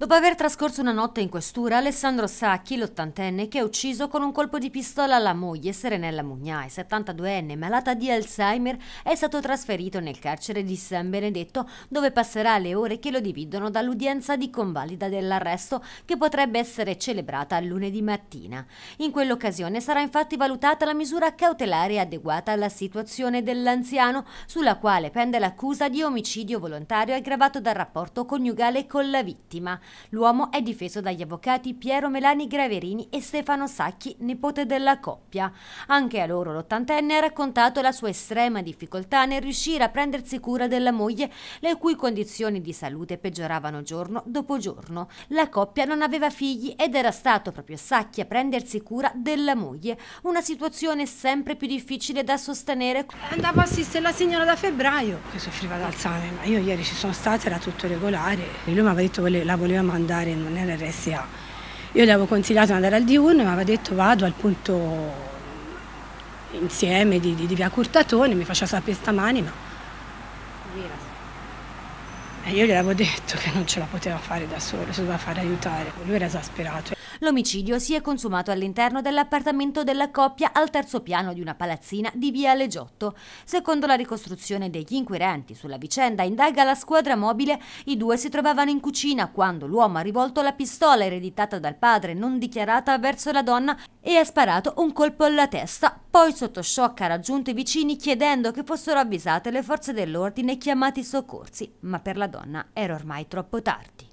Dopo aver trascorso una notte in questura, Alessandro Sacchi, l'ottantenne, che ha ucciso con un colpo di pistola la moglie Serenella Mugnai, 72enne, malata di Alzheimer, è stato trasferito nel carcere di San Benedetto, dove passerà le ore che lo dividono dall'udienza di convalida dell'arresto, che potrebbe essere celebrata lunedì mattina. In quell'occasione sarà infatti valutata la misura cautelare adeguata alla situazione dell'anziano, sulla quale pende l'accusa di omicidio volontario aggravato dal rapporto coniugale con la vittima. L'uomo è difeso dagli avvocati Piero Melani Graverini e Stefano Sacchi, nipote della coppia. Anche a loro l'ottantenne ha raccontato la sua estrema difficoltà nel riuscire a prendersi cura della moglie, le cui condizioni di salute peggioravano giorno dopo giorno. La coppia non aveva figli ed era stato proprio Sacchi a prendersi cura della moglie, una situazione sempre più difficile da sostenere. Andavo a assistere la signora da febbraio che soffriva d'Alzheimer, ma io ieri ci sono stata, era tutto regolare. Lui mi aveva detto che la voleva dovevamo andare non era RSA. Io gli avevo consigliato di andare al diurno e mi aveva detto vado al punto insieme di, di, di via Curtatone, mi faceva sapere stamani, ma e io gli avevo detto che non ce la poteva fare da solo, si doveva fare aiutare. Lui era esasperato. L'omicidio si è consumato all'interno dell'appartamento della coppia al terzo piano di una palazzina di via Legiotto. Secondo la ricostruzione degli inquirenti sulla vicenda indaga la squadra mobile, i due si trovavano in cucina quando l'uomo ha rivolto la pistola ereditata dal padre non dichiarata verso la donna e ha sparato un colpo alla testa. Poi sotto shock ha raggiunto i vicini chiedendo che fossero avvisate le forze dell'ordine e chiamati i soccorsi, ma per la donna era ormai troppo tardi.